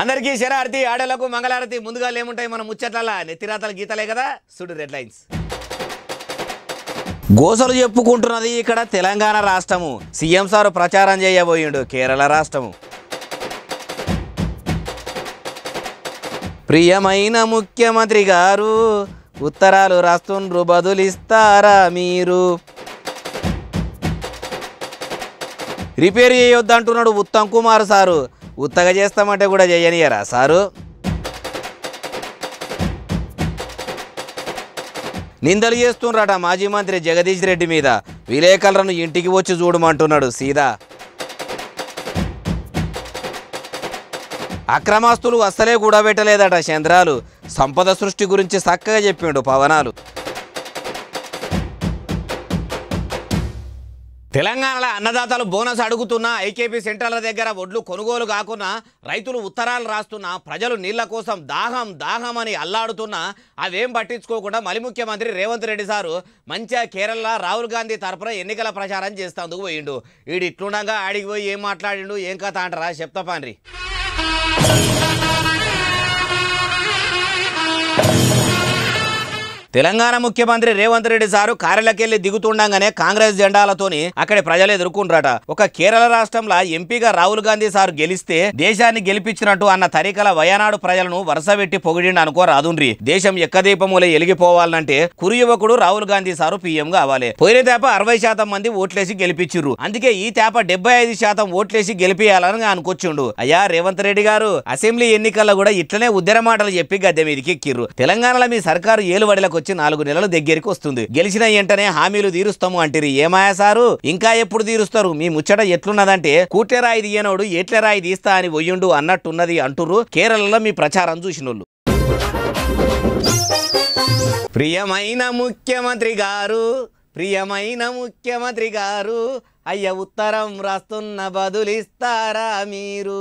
అందరికీ శరారతి ఆడలకు మంగళారతి ముందుగా లేముంటాయి మన ముచ్చట్ల నెత్తిరాతల గీతలే కదా సుడు రెడ్ లైన్స్ గోసలు చెప్పుకుంటున్నది ఇక్కడ తెలంగాణ రాష్ట్రము సీఎం సారు ప్రచారం చేయబోయిండు కేరళ రాష్ట్రము ప్రియమైన ముఖ్యమంత్రి గారు ఉత్తరాలు రాస్తుండ్రు బదులిస్తారా మీరు రిపేర్ చేయొద్దంటున్నాడు ఉత్తమ్ కుమార్ సారు ఉత్తగ చేస్తామంటే కూడా చేయనియరా సారు నిందలు చేస్తుండ్రట మాజీ మంత్రి జగదీష్ రెడ్డి మీద విలేకరులను ఇంటికి వచ్చి చూడమంటున్నాడు సీదా అక్రమాస్తులు అస్సలే కూడబెట్టలేదట చంద్రాలు సంపద సృష్టి గురించి చక్కగా చెప్పిండు పవనాలు తెలంగాణలో అన్నదాతలు బోనస్ అడుగుతున్న ఐకేపీ సెంటర్ల దగ్గర ఒడ్లు కొనుగోలు కాకుండా రైతులు ఉత్తరాలు రాస్తున్న ప్రజలు నీళ్ల కోసం దాహం దాహం అని అల్లాడుతున్నా అవేం పట్టించుకోకుండా మలి ముఖ్యమంత్రి రేవంత్ రెడ్డి సారు మంచిగా కేరళ రాహుల్ గాంధీ తరఫున ఎన్నికల ప్రచారం చేస్తేందుకు పోయిండు వీడు ఇట్లుండగా ఆడికి పోయి ఏం మాట్లాడిండు ఏం కథ అంటారా చెప్తా పాన్రి తెలంగాణ ముఖ్యమంత్రి రేవంత్ రెడ్డి సారు కార్యాలకెళ్లి దిగుతుండగానే కాంగ్రెస్ జెండాలతోని అక్కడి ప్రజలు ఎదుర్కొంటారట ఒక కేరళ రాష్ట్రంలో ఎంపీగా రాహుల్ గాంధీ సారు గెలిస్తే దేశాన్ని గెలిపించినట్టు అన్న తరికల వయనాడు ప్రజలను వరుసపెట్టి పొగిడిండి అనుకో రాదుండ్రి దేశం ఎక్కదీపములే ఎలిగిపోవాలంటే కురు యువకుడు రాహుల్ గాంధీ సారు పీఎం అవ్వాలి పోయిన తేప అరవై శాతం మంది ఓట్లేసి గెలిపించిర్రు అందుకే ఈ తేప డెబ్బై ఐదు శాతం ఓట్లేసి గెలిపియాలని అనుకొచ్చిండు అయ్యా రేవంత్ రెడ్డి గారు అసెంబ్లీ ఎన్నికల్లో కూడా ఇట్లనే ఉద్దర మాటలు చెప్పి గద్దె మీదకి ఎక్కిర్రు తెలంగాణలో మీ సర్కారు ఏలువడిలకు వచ్చి నాలుగు నెలల దగ్గరికి వస్తుంది గెలిచిన వెంటనే హామీలు తీరుస్తాము అంటారు ఏమాయా సారు ఇంకా ఎప్పుడు తీరుస్తారు మీ ముచ్చట ఎట్లున్నదంటే కూట్లరాయి తీయనోడు ఎట్లెరాయి తీస్తా అని ఒయ్యుండు అన్నట్టున్నది అంటురు కేరళలో మీ ప్రచారం చూసిన ప్రియమైన ముఖ్యమంత్రి గారు ప్రియమైన ముఖ్యమంత్రి గారు అయ్య ఉత్తరం రాస్తున్న బదులిస్తారా మీరు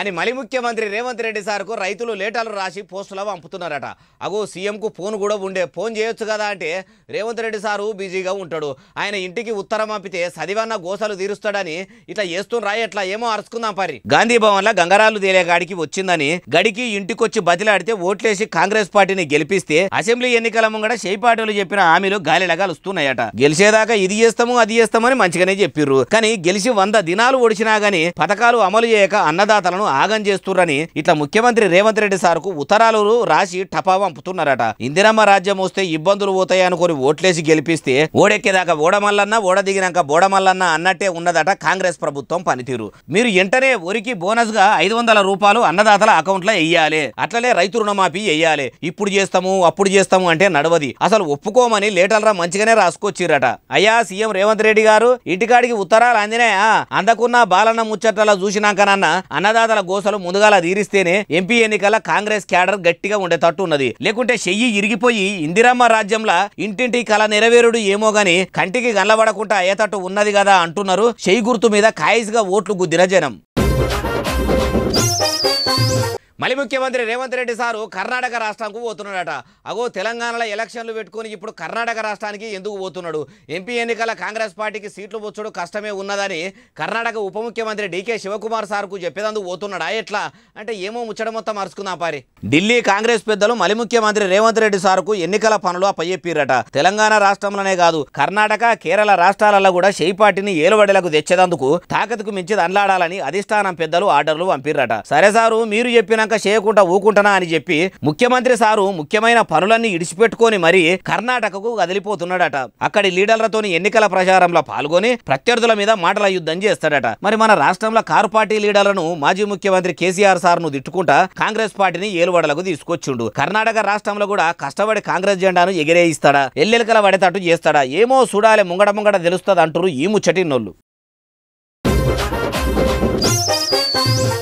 అని మలి ముఖ్యమంత్రి రేవంత్ రెడ్డి సార్కు రైతులు లేటాలు రాసి పోస్టులు పంపుతున్నారట అగో సీఎంకు ఫోన్ కూడా ఉండే ఫోన్ చేయొచ్చు కదా అంటే రేవంత్ రెడ్డి సారు బిజీగా ఉంటాడు ఆయన ఇంటికి ఉత్తరం పంపితే సదివన్న గోసలు తీరుస్తాడని ఇట్లా చేస్తున్న ఎట్లా ఏమో అరుచుకుందాం పరి గాంధీ భవన్లో గంగరాలు తేలే గాడికి వచ్చిందని గడికి ఇంటికొచ్చి బతిలాడితే ఓట్లేసి కాంగ్రెస్ పార్టీని గెలిపిస్తే అసెంబ్లీ ఎన్నికల ముంగడ చేపాటలు చెప్పిన హామీలు గాలిలగాలు వస్తున్నాయట గెలిచేదాకా ఇది చేస్తాము అది చేస్తామని మంచిగానే చెప్పిర్రు కానీ గెలిచి వంద దినాలు ఒడిచినా గానీ పథకాలు అమలు చేయక అన్నదాతలను తాను ఆగం చేస్తుర్రని ఇట్లా ముఖ్యమంత్రి రేవంత్ రెడ్డి సార్కు ఉత్తరాలు రాసి టపా పంపుతున్నారట ఇందిరమ్మ రాజ్యం వస్తే ఇబ్బందులు పోతాయి అనుకుని ఓట్లేసి గెలిపిస్తే ఓడెక్కేదాకా ఓడమల్లన్న ఓడ దిగినాక బోడమల్లన్న అన్నట్టే ఉన్నదట కాంగ్రెస్ ప్రభుత్వం పనితీరు మీరు ఎంటనే ఒరికి బోనస్ గా ఐదు వందల రూపాయలు అన్నదాతల అకౌంట్లో వేయాలి అట్లనే రైతు రుణమాఫీ వేయాలి ఇప్పుడు చేస్తాము అప్పుడు చేస్తాము అంటే నడవది అసలు ఒప్పుకోమని లేటర్రా మంచిగానే రాసుకొచ్చిరట అయ్యా సీఎం రేవంత్ రెడ్డి గారు ఇంటికాడికి ఉత్తరాలు అందినాయా అందకున్న బాలన్న ముచ్చట్ల చూసినాకనన్న అన్నదాత దుర్మార్గాల గోసలు ముందుగాల తీరిస్తేనే ఎంపీ ఎన్నికల కాంగ్రెస్ క్యాడర్ గట్టిగా ఉండేటట్టు ఉన్నది లేకుంటే చెయ్యి ఇరిగిపోయి ఇందిరమ్మ రాజ్యంలా ఇంటింటి కళ నెరవేరుడు ఏమో గాని కంటికి గల్లబడకుండా అయ్యేటట్టు ఉన్నది కదా అంటున్నారు చెయ్యి గుర్తు మీద కాయిస్గా ఓట్లు గుద్దిన జనం మళ్ళీ ముఖ్యమంత్రి రేవంత్ రెడ్డి సారు కర్ణాటక రాష్ట్రానికి పోతున్నాడట అగో తెలంగాణలో ఎలక్షన్లు పెట్టుకుని ఇప్పుడు కర్ణాటక రాష్ట్రానికి ఎందుకు పోతున్నాడు ఎంపీ ఎన్నికల కాంగ్రెస్ పార్టీకి సీట్లు పొచ్చడం కష్టమే ఉన్నదని కర్ణాటక ఉప ముఖ్యమంత్రి డీకే శివకుమార్ సార్కు చెప్పేదందుకు పోతున్నాడా ఎట్లా అంటే ఏమో ముచ్చడం మొత్తం మరుచుకుందాం పారి ఢిల్లీ కాంగ్రెస్ పెద్దలు మళ్ళీ ముఖ్యమంత్రి రేవంత్ రెడ్డి సార్కు ఎన్నికల పనులు అప్పయ్యప్పిరట తెలంగాణ రాష్ట్రంలోనే కాదు కర్ణాటక కేరళ రాష్ట్రాలలో కూడా షేయి పార్టీని ఏలువడేలకు తెచ్చేదందుకు తాకతుకు మించి దండ్లాడాలని అధిష్టానం పెద్దలు ఆర్డర్లు పంపిర్రట సరే సారు మీరు చెప్పినాక కనుక చేయకుండా ఊకుంటనా అని చెప్పి ముఖ్యమంత్రి సారు ముఖ్యమైన పనులన్నీ ఇడిచిపెట్టుకొని మరీ కర్ణాటకకు కదిలిపోతున్నాడట అక్కడి లీడర్లతోని ఎన్నికల ప్రచారంలో పాల్గొని ప్రత్యర్థుల మీద మాటల యుద్ధం చేస్తాడట మరి మన రాష్ట్రంలో కారు పార్టీ లీడర్లను మాజీ ముఖ్యమంత్రి కేసీఆర్ సార్ ను తిట్టుకుంటా కాంగ్రెస్ పార్టీని ఏలువడలకు తీసుకొచ్చిండు కర్ణాటక రాష్ట్రంలో కూడా కష్టపడి కాంగ్రెస్ జెండాను ఎగిరేయిస్తాడా ఎల్లెలకల పడేటట్టు చేస్తాడా ఏమో చూడాలి ముంగడ ముంగడ తెలుస్తుంది అంటారు ఈ ముచ్చటి నోళ్ళు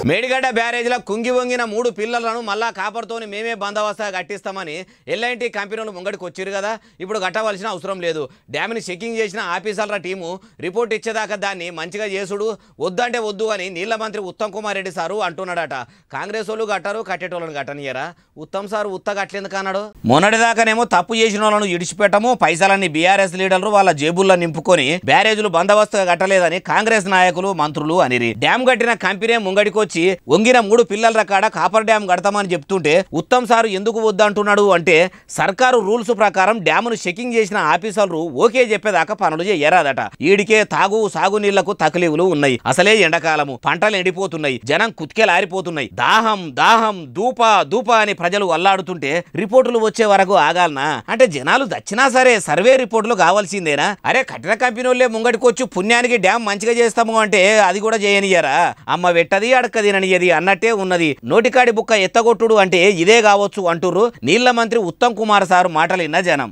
మేడిగడ్డ బ్యారేజ్లో కుంగి వంగిన మూడు పిల్లలను మళ్ళా కాపర్తోని మేమే బందోబస్తా కట్టిస్తామని ఎల్ఐటి కంపెనీలు ముంగడికి వచ్చారు కదా ఇప్పుడు కట్టవలసిన అవసరం లేదు డ్యామ్ని చెకింగ్ చేసిన ఆఫీసర్ల టీము రిపోర్ట్ ఇచ్చేదాకా దాన్ని మంచిగా చేసుడు వద్దంటే వద్దు అని నీళ్ల మంత్రి ఉత్తమ్ కుమార్ రెడ్డి సారు అంటున్నాడట కాంగ్రెస్ వాళ్ళు కట్టారు కట్టేటోళ్ళని కట్టనియరా ఉత్తమ్ సారు ఉత్త కట్టలేదు అన్నాడు మొన్నటిదాకానేమో తప్పు చేసిన వాళ్ళను ఇడిచిపెట్టము పైసలన్నీ బీఆర్ఎస్ లీడర్లు వాళ్ళ జేబుల్లో నింపుకొని బ్యారేజీలు బందోబస్తుగా కట్టలేదని కాంగ్రెస్ నాయకులు మంత్రులు అని డ్యామ్ కట్టిన కంపెనీ ముంగడికి వచ్చి వంగిన మూడు పిల్లల కాడ కాపర్ డ్యామ్ కడతామని చెప్తుంటే ఉత్తమ్ సారు ఎందుకు వద్దంటున్నాడు అంటే సర్కారు రూల్స్ ప్రకారం ను చెకింగ్ చేసిన ఆఫీసర్లు ఓకే చెప్పేదాకా పనులు చేయరాదట ఈడికే తాగు సాగునీళ్లకు తకలీవులు ఉన్నాయి అసలే ఎండాకాలము పంటలు ఎండిపోతున్నాయి జనం లారిపోతున్నాయి దాహం దాహం దూప దూప అని ప్రజలు అల్లాడుతుంటే రిపోర్టులు వచ్చే వరకు ఆగాలనా అంటే జనాలు దచ్చినా సరే సర్వే రిపోర్టులు కావాల్సిందేనా అరే కఠిన కంపెనీ వాళ్ళే ముంగటికొచ్చి పుణ్యానికి డ్యామ్ మంచిగా చేస్తాము అంటే అది కూడా చేయనియరా అమ్మ వెట్టది అడక బుక్క తిననియది అన్నట్టే ఉన్నది నోటికాడి బుక్క ఎత్తగొట్టుడు అంటే ఇదే కావచ్చు అంటుర్రు నీళ్ల మంత్రి ఉత్తమ్ కుమార్ సారు మాటలిన్న జనం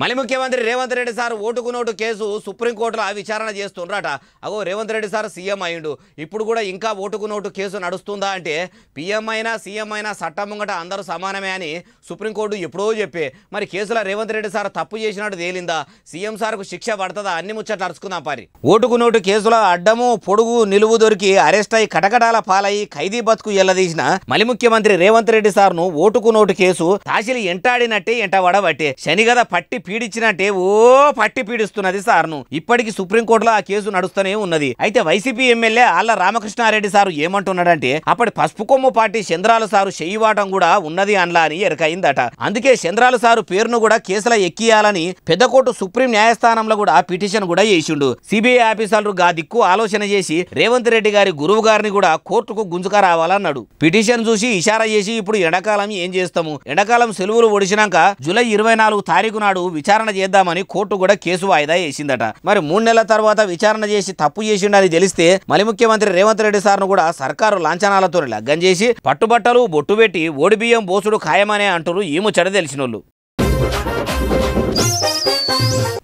మళ్ళీ ముఖ్యమంత్రి రేవంత్ రెడ్డి సార్ ఓటుకు నోటు కేసు సుప్రీంకోర్టులో ఆ విచారణ చేస్తుండ్రట అగో రేవంత్ రెడ్డి సార్ సీఎం అయిండు ఇప్పుడు కూడా ఇంకా ఓటుకు నోటు కేసు నడుస్తుందా అంటే పీఎం అయినా సీఎం అయినా చట్టం ముంగట అందరూ సమానమే అని సుప్రీంకోర్టు ఎప్పుడో చెప్పే మరి కేసులో రేవంత్ రెడ్డి సార్ తప్పు చేసినట్టు తేలిందా సీఎం సార్కు శిక్ష పడుతుందా అన్ని ముచ్చట్లు అరుచుకుందాం పారి ఓటుకు నోటు కేసులో అడ్డము పొడుగు నిలువు దొరికి అరెస్ట్ అయి కటకటాల పాలయ్యి ఖైదీ బతుకు ఎల్లదీసిన మళ్ళీ ముఖ్యమంత్రి రేవంత్ రెడ్డి సార్ను ఓటుకు నోటు కేసు తాసిలి ఎంటాడినట్టే ఎంటబడబట్టే శనిగద పట్టి పీడించినట్టే ఓ పట్టి పీడిస్తున్నది ను ఇప్పటికీ సుప్రీంకోర్టులో ఆ కేసు నడుస్తూనే ఉన్నది అయితే వైసీపీ ఎమ్మెల్యే ఆళ్ళ రామకృష్ణారెడ్డి సారు ఏమంటున్నాడంటే అప్పటి పసుపు కొమ్ము పార్టీ చంద్రాల సారు చెయ్యివాటం కూడా ఉన్నది అనలా అని ఎరకైందట అందుకే చంద్రాల సారు పేరును కూడా కేసుల ఎక్కియాలని పెద్దకోర్టు సుప్రీం న్యాయస్థానంలో కూడా పిటిషన్ కూడా చేసిండు సిబిఐ ఆఫీసర్లు గా దిక్కు ఆలోచన చేసి రేవంత్ రెడ్డి గారి గురువు గారిని కూడా కోర్టుకు గుంజుక రావాలన్నాడు పిటిషన్ చూసి ఇషారా చేసి ఇప్పుడు ఎండాకాలం ఏం చేస్తాము ఎండాకాలం సెలవులు ఒడిచినాక జూలై ఇరవై నాలుగు తారీఖు నాడు విచారణ చేద్దామని కోర్టు కూడా కేసు వాయిదా వేసిందట మరి మూడు నెలల తర్వాత విచారణ చేసి తప్పు చేసిండని తెలిస్తే మలి ముఖ్యమంత్రి రేవంత్ రెడ్డి ను కూడా సర్కారు లాంఛనాలతో లగ్గం చేసి పట్టుబట్టలు బొట్టు పెట్టి ఓడిబియ్యం బోసుడు ఖాయమనే అంటారు ఈ ముచ్చట వాళ్ళు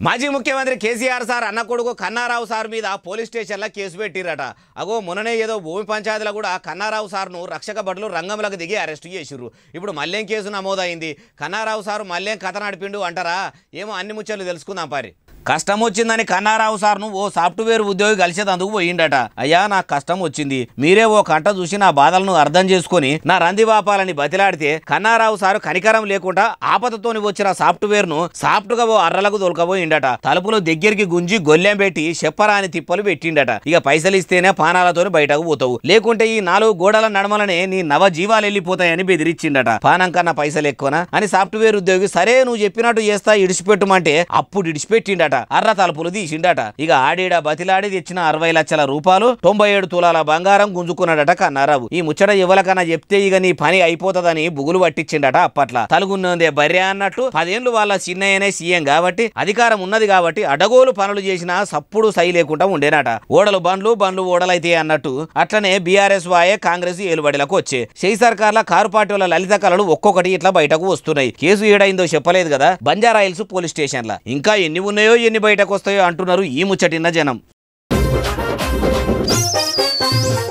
మాజీ ముఖ్యమంత్రి కేసీఆర్ సార్ అన్న కొడుకు కన్నారావు సార్ మీద పోలీస్ స్టేషన్లో కేసు పెట్టిరట అగో మొన్ననే ఏదో భూమి పంచాయతీలో కూడా కన్నారావు సార్ను రక్షక భటులు రంగంలోకి దిగి అరెస్టు చేసిర్రు ఇప్పుడు మళ్ళేం కేసు నమోదైంది కన్నారావు సారు మళ్ళీ కథ నడిపిండు అంటారా ఏమో అన్ని ముచ్చట్లు తెలుసుకుందాం పారి కష్టం వచ్చిందని కన్నారావు సార్ను ఓ సాఫ్ట్వేర్ ఉద్యోగి అందుకు పోయిండట అయ్యా నాకు కష్టం వచ్చింది మీరే ఓ కంట చూసి నా బాధలను అర్థం చేసుకుని నా రందివాపాలని బతిలాడితే కన్నారావు సారు కనికరం లేకుండా ఆపదతోని వచ్చిన సాఫ్ట్వేర్ ను సాఫ్ట్గా ఓ అర్రలకు దొరకబోయిండట తలుపులో దగ్గరికి గుంజి గొల్లెం పెట్టి చెప్పరాని తిప్పలు పెట్టిండట ఇక పైసలు ఇస్తేనే పానాలతో బయటకు పోతావు లేకుంటే ఈ నాలుగు గోడల నడమలనే నీ నవ జీవాలు వెళ్ళిపోతాయని బెదిరించిండట పానం కన్నా పైసలు ఎక్కువనా అని సాఫ్ట్వేర్ ఉద్యోగి సరే నువ్వు చెప్పినట్టు చేస్తా ఇడిచిపెట్టమంటే అప్పుడు ఇడిచిపెట్టిండట తీసిండట అర్ర తలుపులు తీసిండట ఇక ఆడీడ బతిలాడి తెచ్చిన అరవై లక్షల రూపాయలు తొంభై ఏడు తులాల బంగారం గుంజుకున్నాడట కన్నారావు ఈ ముచ్చట ఎవరికన్నా చెప్తే ఇక నీ పని అయిపోతుందని బుగులు పట్టించిండట అప్పట్ల తలుగున్నదే బర్రె అన్నట్టు పదేళ్లు వాళ్ళ చిన్నయ్యనే సీఎం కాబట్టి అధికారం ఉన్నది కాబట్టి అడగోలు పనులు చేసిన సప్పుడు సై లేకుండా ఉండేనట ఓడలు బండ్లు బండ్లు ఓడలైతే అన్నట్టు అట్లనే బీఆర్ఎస్ వాయే కాంగ్రెస్ ఏలుబడిలకు వచ్చే చేయి సర్కార్ల కారు పార్టీ వాళ్ళ లలిత కళలు ఒక్కొక్కటి ఇట్లా బయటకు వస్తున్నాయి కేసు ఏడైందో చెప్పలేదు కదా బంజారాయిల్స్ పోలీస్ స్టేషన్ల ఇంకా ఎన్ని ఉన్నాయో ఎన్ని బయటకు వస్తాయో అంటున్నారు ఈ ముచ్చటిన్న జనం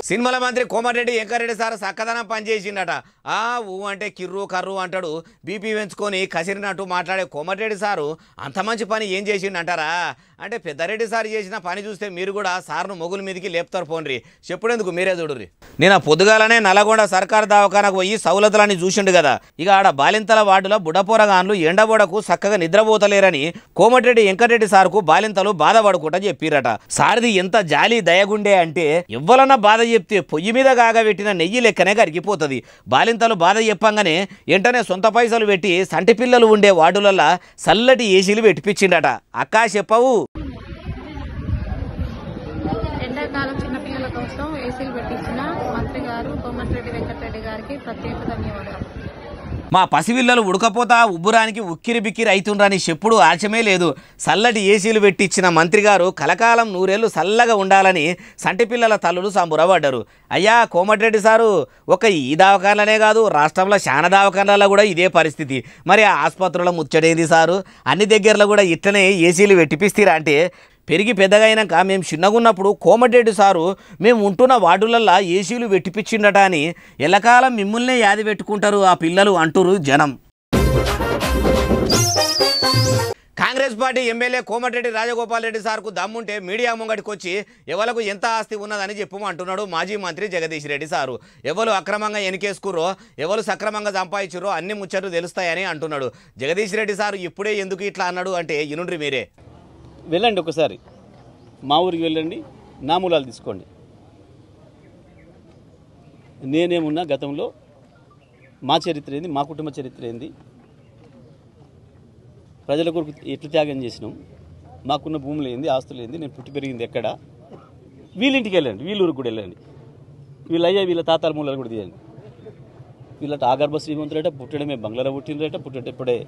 సినిమాల మంత్రి కోమారెడ్డి వెంకరెడ్డి సార్ సక్కదనం పనిచేసిండట ఆ ఊ అంటే కిర్రు కర్రు అంటాడు బీపీ పెంచుకొని కసిరినట్టు మాట్లాడే కోమారెడ్డి సారు అంత మంచి పని ఏం చేసిండంటారా అంటే పెద్దారెడ్డి సార్ చేసిన పని చూస్తే మీరు కూడా సార్ను మొగుల మీదకి లేపుతారు పోన్రి చెప్పుడేందుకు మీరే చూడుర్రి నేను పొద్దుగాలనే నల్గొండ సర్కారు దవాఖానకు పోయి సౌలతులని చూసిండు కదా ఇక ఆడ బాలింతల వార్డులో బుడపోరగాన్లు ఎండబోడకు చక్కగా నిద్రపోతలేరని కోమటిరెడ్డి వెంకటరెడ్డి సార్కు బాలింతలు బాధపడుకుంటా చెప్పిరట సారిది ఎంత జాలి దయగుండే అంటే ఎవ్వలన్నా బాధ చెప్తే పొయ్యి మీద కాగబెట్టిన నెయ్యి లెక్కనే కరిగిపోతుంది బాలింతలు బాధ చెప్పంగానే వెంటనే సొంత పైసలు పెట్టి సంటి పిల్లలు ఉండే వార్డులల్లా చల్లటి ఏసీలు పెట్టిపించిండట అక్కా చెప్పవు ఎండాకాలం చిన్నపిల్లల కోసం ఏసీలు పెట్టించిన మంత్రి గారు కోమటిరెడ్డి వెంకటరెడ్డి గారికి ప్రత్యేక ధన్యవాదాలు మా పసివిల్లలు ఉడకపోతా ఉబ్బురానికి ఉక్కిరి బిక్కిరి అవుతుండ్రని చెప్పుడు ఆశమే లేదు చల్లటి ఏసీలు పెట్టించిన మంత్రి గారు కలకాలం నూరేళ్లు చల్లగా ఉండాలని సంటి పిల్లల తల్లులు సాంబురబడ్డారు అయ్యా కోమటిరెడ్డి సారు ఒక ఈ దావకాలనే కాదు రాష్ట్రంలో శాన దావకాలలో కూడా ఇదే పరిస్థితి మరి ఆసుపత్రుల ముచ్చడేంది సారు అన్ని దగ్గరలో కూడా ఇట్లనే ఏసీలు పెట్టిపిస్తారా అంటే పెరిగి పెద్దగైనాక మేము చిన్నగున్నప్పుడు కోమటిరెడ్డి సారు మేము ఉంటున్న వార్డులల్లా ఏసీలు వెట్టిపిచ్చిండట అని ఎల్లకాలం మిమ్మల్నే యాది పెట్టుకుంటారు ఆ పిల్లలు అంటురు జనం కాంగ్రెస్ పార్టీ ఎమ్మెల్యే కోమటిరెడ్డి రాజగోపాల్ రెడ్డి సార్కు దమ్ముంటే మీడియా ముంగటికి వచ్చి ఎవలకు ఎంత ఆస్తి ఉన్నదని చెప్పమంటున్నాడు మాజీ మంత్రి జగదీష్ రెడ్డి సారు ఎవరు అక్రమంగా ఎనికేసుకుర్రో ఎవరు సక్రమంగా సంపాదించురో అన్ని ముచ్చట్లు తెలుస్తాయని అంటున్నాడు జగదీష్ రెడ్డి సారు ఇప్పుడే ఎందుకు ఇట్లా అన్నాడు అంటే ఇనుండ్రి మీరే వెళ్ళండి ఒకసారి మా ఊరికి వెళ్ళండి నా మూలాలు తీసుకోండి నేనేమున్నా గతంలో మా చరిత్ర ఏంది మా కుటుంబ చరిత్ర ఏంది ప్రజల కొరకు ఎట్లా త్యాగం చేసినాం మాకున్న భూములు ఏంది ఆస్తులు ఏంది నేను పుట్టి పెరిగింది ఎక్కడ వీళ్ళింటికి వెళ్ళండి వీళ్ళూరికి కూడా వెళ్ళండి వీళ్ళు అయ్యా వీళ్ళ తాతాల మూలాలు కూడా తీయండి వీళ్ళట ఆగర్భ శ్రీమంతులట పుట్టడమే బంగ్లాలో పుట్టినరట పుట్టేటప్పుడే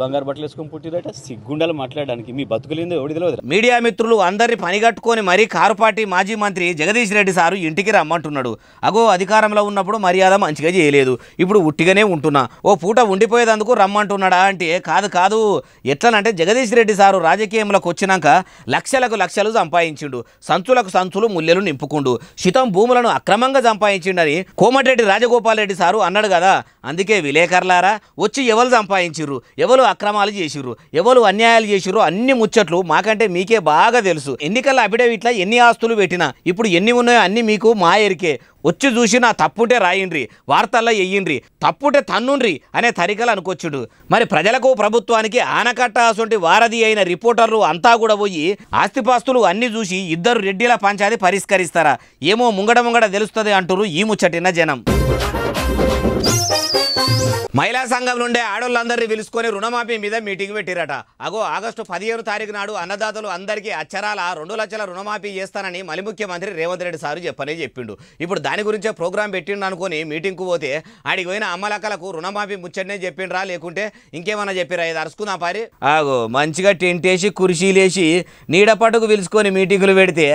బంగారు బట్టలు వేసుకొని పుట్టిరట సిగ్గుండాలు మాట్లాడడానికి మీ బతుకులేందో ఎవడి తెలియదు మీడియా మిత్రులు అందరిని పనిగట్టుకొని మరీ పార్టీ మాజీ మంత్రి జగదీష్ రెడ్డి సారు ఇంటికి రమ్మంటున్నాడు అగో అధికారంలో ఉన్నప్పుడు మర్యాద మంచిగా చేయలేదు ఇప్పుడు ఉట్టిగానే ఉంటున్నా ఓ పూట ఉండిపోయేదందుకు రమ్మంటున్నాడా అంటే కాదు కాదు ఎట్లనంటే జగదీష్ రెడ్డి సారు రాజకీయంలోకి వచ్చినాక లక్షలకు లక్షలు సంపాదించిండు సంచులకు సంచులు ముల్లెలు నింపుకుండు శితం భూములను అక్రమంగా సంపాదించిండని కోమటిరెడ్డి రాజగోపాల్ రెడ్డి సారు అన్నాడు కదా అందుకే విలేకరులారా వచ్చి ఎవరు సంపాదించిర్రు ఎవరు ఎవరు అక్రమాలు చేసిర్రు ఎవరు అన్యాయాలు చేసిర్రు అన్ని ముచ్చట్లు మాకంటే మీకే బాగా తెలుసు ఎన్నికల అఫిడవిట్ల ఎన్ని ఆస్తులు పెట్టినా ఇప్పుడు ఎన్ని ఉన్నాయో అన్ని మీకు మా ఎరికే వచ్చి చూసి నా తప్పుంటే రాయండ్రి వార్తల్లో ఎయ్యండ్రి తప్పుంటే తన్నుండ్రి అనే తరికలు అనుకొచ్చుడు మరి ప్రజలకు ప్రభుత్వానికి ఆనకట్ట అసంటి వారధి అయిన రిపోర్టర్లు అంతా కూడా పోయి ఆస్తిపాస్తులు అన్ని చూసి ఇద్దరు రెడ్డిల పంచాది పరిష్కరిస్తారా ఏమో ముంగడ ముంగడ తెలుస్తుంది అంటారు ఈ ముచ్చటిన జనం మహిళా సంఘం నుండే ఆడవాళ్ళందరినీ పిలుచుకొని రుణమాఫీ మీద మీటింగ్ పెట్టిరట అగో ఆగస్టు పదిహేను తారీఖు నాడు అన్నదాతలు అందరికీ అచ్చరాల రెండు లక్షల రుణమాఫీ చేస్తానని మలి ముఖ్యమంత్రి రేవంత్ రెడ్డి సారు చెప్పనే చెప్పిండు ఇప్పుడు దాని గురించే ప్రోగ్రాం పెట్టిండు అనుకుని మీటింగ్కు పోతే ఆడికి పోయిన అమ్మలక్కలకు రుణమాఫీ ముచ్చటనే చెప్పిండ్రా లేకుంటే ఇంకేమన్నా చెప్పిరా ఇది అరుచుకుందాం పారి ఆగో మంచిగా టెంటేసి వేసి నీడపాటుకు పిలుచుకొని మీటింగులు పెడితే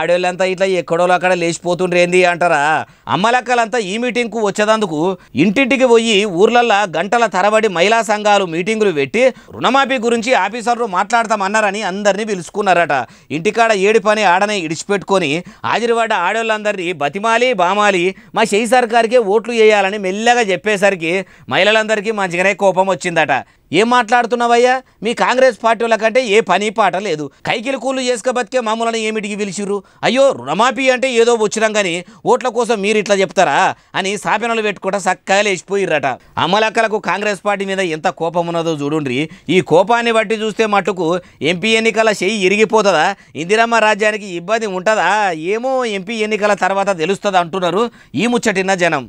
ఆడవాళ్ళంతా ఇట్లా ఎక్కడోళ్ళు అక్కడ లేచిపోతుండ్రేంది అంటారా అమ్మలక్కలంతా ఈ మీటింగ్కు వచ్చేదందుకు ఇంటింటికి పోయి ఊర్లల్లో గంటల తరబడి మహిళా సంఘాలు మీటింగులు పెట్టి రుణమాఫీ గురించి ఆఫీసర్లు మాట్లాడతామన్నారని అందరినీ పిలుచుకున్నారట ఇంటికాడ ఏడి పని ఆడనే ఇడిచిపెట్టుకొని హాజరుపడ్డ ఆడవాళ్ళందరినీ బతిమాలి బామాలి మా చేయి సర్కార్కే ఓట్లు వేయాలని మెల్లగా చెప్పేసరికి మహిళలందరికీ మంచిగానే కోపం వచ్చిందట ఏం మాట్లాడుతున్నావయ్యా మీ కాంగ్రెస్ పార్టీ కంటే ఏ పని పాట లేదు కైకిలి కూలు చేసుక బతికే మామూలని ఏమిటికి పిలిచిర్రు అయ్యో రుణమాఫీ అంటే ఏదో వచ్చినాం కానీ ఓట్ల కోసం మీరు ఇట్లా చెప్తారా అని సాపెనలు పెట్టుకుంటా సక్కగా లేచిపోయిర్రట అమలక్కలకు కాంగ్రెస్ పార్టీ మీద ఎంత కోపం ఉన్నదో చూడుండ్రి ఈ కోపాన్ని బట్టి చూస్తే మటుకు ఎంపీ ఎన్నికల చెయ్యి ఇరిగిపోతుందా ఇందిరమ్మ రాజ్యానికి ఇబ్బంది ఉంటుందా ఏమో ఎంపీ ఎన్నికల తర్వాత తెలుస్తుంది అంటున్నారు ఈ ముచ్చటిన జనం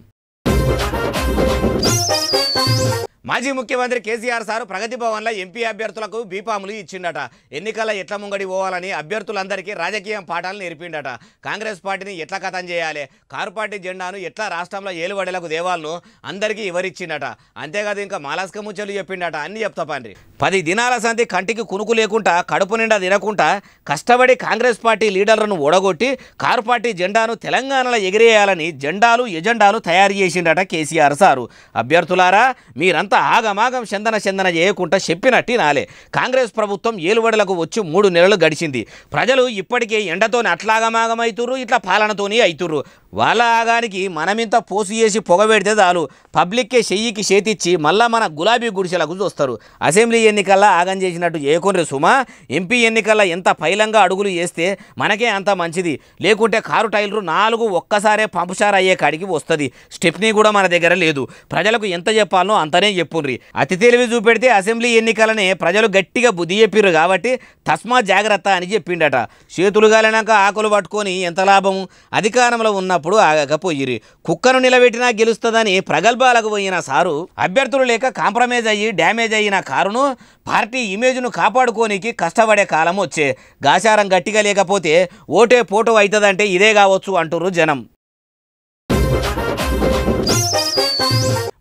మాజీ ముఖ్యమంత్రి కేసీఆర్ సారు ప్రగతి భవన్లో ఎంపీ అభ్యర్థులకు బీపాములు ఇచ్చిండట ఎన్నికల ఎట్ల ముంగడి పోవాలని అభ్యర్థులందరికీ రాజకీయం పాఠాలు నేర్పిండట కాంగ్రెస్ పార్టీని ఎట్లా కథం చేయాలి కారు పార్టీ జెండాను ఎట్లా రాష్ట్రంలో ఏలువడేలకు దేవాలను అందరికీ ఎవరిచ్చిండట అంతేకాదు ఇంకా మాలాస్క ముచ్చలు చెప్పిండట అన్ని చెప్తా పండ్రి పది దినాల సంధి కంటికి కునుకు లేకుండా కడుపు నిండా తినకుండా కష్టపడి కాంగ్రెస్ పార్టీ లీడర్లను ఓడగొట్టి కారు పార్టీ జెండాను తెలంగాణలో ఎగిరేయాలని జెండాలు ఎజెండాలు తయారు చేసిండట కేసీఆర్ సారు అభ్యర్థులారా మీరంతా ఆగమాగం చందన చందన చేయకుండా చెప్పినట్టి నాలే కాంగ్రెస్ ప్రభుత్వం ఏలువడలకు వచ్చి మూడు నెలలు గడిచింది ప్రజలు ఇప్పటికే ఎండతోని అట్లాగమాగమవుతుర్రు ఇట్లా పాలనతోనే అవుతుర్రు వాళ్ళ ఆగానికి మనమింత పోసు చేసి పొగ పెడితే చాలు పబ్లిక్కే చెయ్యికి చేతిచ్చి మళ్ళా మన గులాబీ గుడిసెలకు చూస్తారు అసెంబ్లీ ఎన్నికల్లో ఆగం చేసినట్టు కొన్ని సుమా ఎంపీ ఎన్నికల్లో ఎంత పైలంగా అడుగులు చేస్తే మనకే అంత మంచిది లేకుంటే కారు టైర్లు నాలుగు ఒక్కసారే పంపుచారు అయ్యే కాడికి వస్తుంది స్టెప్నీ కూడా మన దగ్గర లేదు ప్రజలకు ఎంత చెప్పాలనో అంతనే చెప్పుండ్రి అతి తెలివి చూపెడితే అసెంబ్లీ ఎన్నికలనే ప్రజలు గట్టిగా బుద్ధి చెప్పిర్రు కాబట్టి తస్మా జాగ్రత్త అని చెప్పిండట చేతులు గాలినాక ఆకులు పట్టుకొని ఎంత లాభము అధికారంలో ఉన్న అన్నప్పుడు ఆగకపోయిరి కుక్కను నిలబెట్టినా గెలుస్తుందని ప్రగల్భాలకు పోయిన సారు అభ్యర్థులు లేక కాంప్రమైజ్ అయ్యి డ్యామేజ్ అయిన కారును పార్టీ ఇమేజ్ను కాపాడుకోనికి కష్టపడే కాలం వచ్చే గాచారం గట్టిగా లేకపోతే ఓటే పోటో అవుతుందంటే ఇదే కావచ్చు అంటురు జనం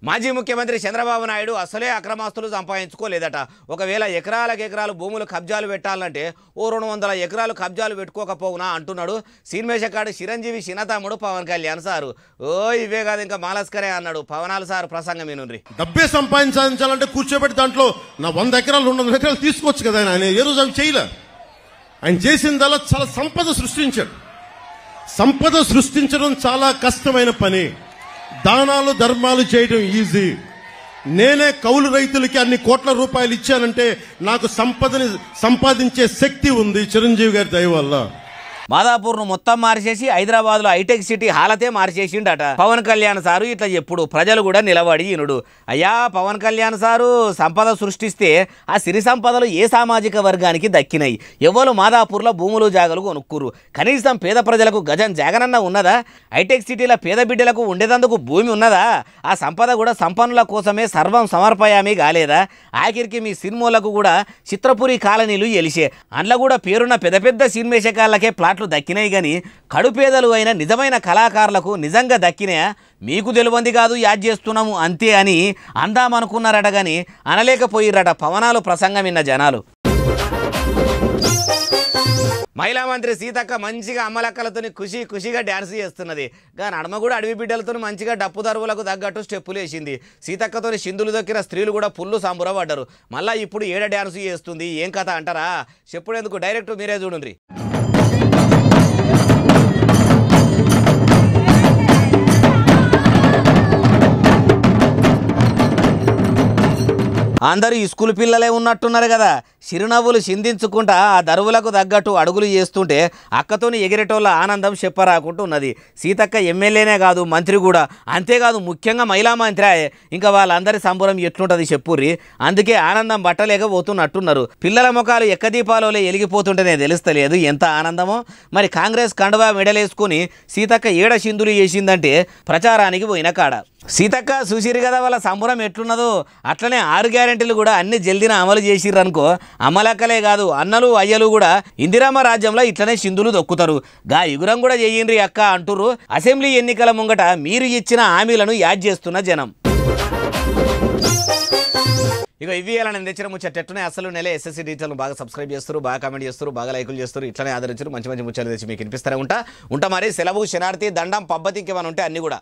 మాజీ ముఖ్యమంత్రి చంద్రబాబు నాయుడు అసలే అక్రమాస్తులు సంపాదించుకోలేదట ఒకవేళ ఎకరాలకు ఎకరాలు భూములు కబ్జాలు పెట్టాలంటే ఓ రెండు వందల ఎకరాలు కబ్జాలు పెట్టుకోకపోవునా అంటున్నాడు సీన్మేషకాడు చిరంజీవి చిన్నతమ్ముడు పవన్ కళ్యాణ్ సారు ఓ ఇవే కాదు ఇంకా మాలస్కరే అన్నాడు పవనాలు సార్ ప్రసంగం ఏనుండ్రి డబ్బే సంపాదించాలంటే కూర్చోబెట్టి దాంట్లో నా వంద ఎకరాలు రెండు వందల ఎకరాలు తీసుకోవచ్చు కదా ఆయన ఏ రోజు అవి చేయలే ఆయన చేసిందల్లా చాలా సంపద సృష్టించాడు సంపద సృష్టించడం చాలా కష్టమైన పని దానాలు ధర్మాలు చేయడం ఈజీ నేనే కౌలు రైతులకి అన్ని కోట్ల రూపాయలు ఇచ్చానంటే నాకు సంపదని సంపాదించే శక్తి ఉంది చిరంజీవి గారి దయ వల్ల మాదాపూర్ ను మొత్తం మార్చేసి హైదరాబాద్ లో హైటెక్ సిటీ హాలతే మార్చేసిండట పవన్ కళ్యాణ్ సారు ఇట్లా ఎప్పుడు ప్రజలు కూడా నిలబడి ఈనుడు అయ్యా పవన్ కళ్యాణ్ సారు సంపద సృష్టిస్తే ఆ సిరి సంపదలు ఏ సామాజిక వర్గానికి దక్కినాయి ఎవరు లో భూములు జాగలు కొనుక్కురు కనీసం పేద ప్రజలకు గజం జాగనన్న ఉన్నదా హైటెక్ సిటీల పేద బిడ్డలకు ఉండేదందుకు భూమి ఉన్నదా ఆ సంపద కూడా సంపన్నుల కోసమే సర్వం సమర్పయామి కాలేదా ఆఖరికి మీ సినిమాలకు కూడా చిత్రపురి కాలనీలు ఎలిసే అందులో కూడా పేరున్న పెద్ద పెద్ద సినిమేషకాలకే ప్లాట్ అవార్డులు దక్కినాయి కానీ కడుపేదలు అయిన నిజమైన కళాకారులకు నిజంగా దక్కినా మీకు తెలివంది కాదు యాడ్ చేస్తున్నాము అంతే అని అందామనుకున్నారట కానీ అనలేకపోయిరట పవనాలు ప్రసంగం విన్న జనాలు మహిళా మంత్రి సీతక్క మంచిగా అమ్మలక్కలతో ఖుషి ఖుషిగా డ్యాన్స్ చేస్తున్నది కానీ అడమ కూడా అడవి బిడ్డలతో మంచిగా డప్పు దరువులకు తగ్గట్టు స్టెప్పులు వేసింది సీతక్కతో సింధులు దొక్కిన స్త్రీలు కూడా పుల్లు సాంబురపడ్డారు మళ్ళీ ఇప్పుడు ఏడ డ్యాన్స్ చేస్తుంది ఏం కథ అంటారా చెప్పుడు ఎందుకు డైరెక్ట్ మీరే చూడండి అందరూ స్కూల్ పిల్లలే ఉన్నట్టున్నారు కదా చిరునవ్వులు చిందించుకుంటా ఆ దరువులకు తగ్గట్టు అడుగులు చేస్తుంటే అక్కతోని ఎగిరేటోళ్ళ ఆనందం చెప్పరాకుంటూ ఉన్నది సీతక్క ఎమ్మెల్యేనే కాదు మంత్రి కూడా అంతేకాదు ముఖ్యంగా మహిళా మంత్రి ఇంకా వాళ్ళందరి సంబరం ఎట్లుంటుంది చెప్పుర్రి అందుకే ఆనందం బట్టలేకపోతున్నట్టున్నారు పిల్లల ముఖాలు ఎక్కదీపాలోలే ఎలిగిపోతుంటేనే తెలుస్తలేదు ఎంత ఆనందమో మరి కాంగ్రెస్ కండవా మెడలేసుకుని సీతక్క ఏడ సింధులు చేసిందంటే ప్రచారానికి పోయిన కాడ సీతక్క చూసిరు కదా వాళ్ళ సంబరం ఎట్లున్నదో అట్లనే ఆరు గ్యారెంటీ గ్యారంటీలు కూడా అన్ని జల్దిన అమలు చేసిర్రు అనుకో అమలక్కలే కాదు అన్నలు అయ్యలు కూడా ఇందిరామ రాజ్యంలో ఇట్లనే సింధులు దొక్కుతారు గా యుగురం కూడా చేయండి అక్క అంటుర్రు అసెంబ్లీ ఎన్నికల ముంగట మీరు ఇచ్చిన హామీలను యాడ్ చేస్తున్న జనం ఇక ఇవి నేను తెచ్చిన ముచ్చట ఎట్టునే అసలు నెల ఎస్ఎస్సీ డీటెయిల్ బాగా సబ్స్క్రైబ్ చేస్తారు బాగా కామెంట్ చేస్తారు బాగా లైకులు చేస్తారు ఇట్లనే ఆదరించారు మంచి మంచి ముచ్చట్లు తెచ్చి మీకు వినిపిస్తూనే ఉంటా ఉంటా మరి సెలవు శనార్థి దండం పబ్బతికి ఏమైనా ఉంటే అన్నీ కూడా